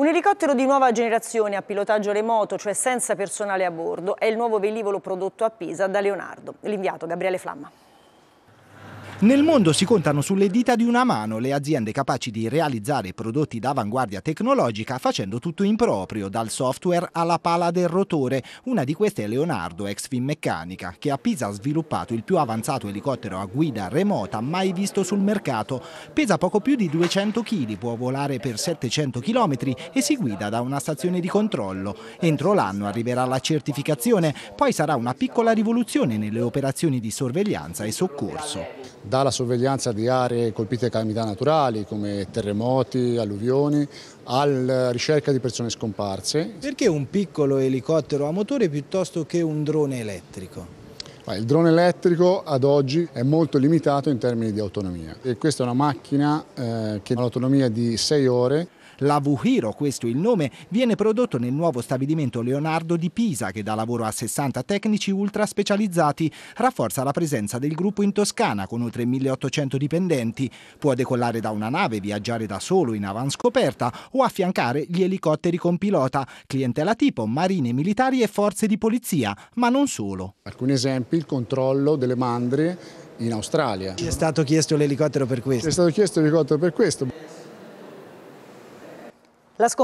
Un elicottero di nuova generazione a pilotaggio remoto, cioè senza personale a bordo, è il nuovo velivolo prodotto a Pisa da Leonardo, l'inviato Gabriele Flamma. Nel mondo si contano sulle dita di una mano le aziende capaci di realizzare prodotti d'avanguardia tecnologica facendo tutto in proprio, dal software alla pala del rotore. Una di queste è Leonardo, ex Finmeccanica, che a Pisa ha sviluppato il più avanzato elicottero a guida remota mai visto sul mercato. Pesa poco più di 200 kg, può volare per 700 km e si guida da una stazione di controllo. Entro l'anno arriverà la certificazione, poi sarà una piccola rivoluzione nelle operazioni di sorveglianza e soccorso dalla sorveglianza di aree colpite da calamità naturali come terremoti, alluvioni, alla ricerca di persone scomparse. Perché un piccolo elicottero a motore piuttosto che un drone elettrico? Il drone elettrico ad oggi è molto limitato in termini di autonomia e questa è una macchina eh, che ha un'autonomia di 6 ore la Vuhiro, questo è il nome, viene prodotto nel nuovo stabilimento Leonardo di Pisa che dà lavoro a 60 tecnici ultra specializzati, rafforza la presenza del gruppo in Toscana con oltre 1800 dipendenti, può decollare da una nave, viaggiare da solo in avanscoperta o affiancare gli elicotteri con pilota, clientela tipo marine militari e forze di polizia, ma non solo. Alcuni esempi, il controllo delle mandrie in Australia. Ci è stato chiesto l'elicottero per questo? Ci è stato chiesto l'elicottero per questo. Las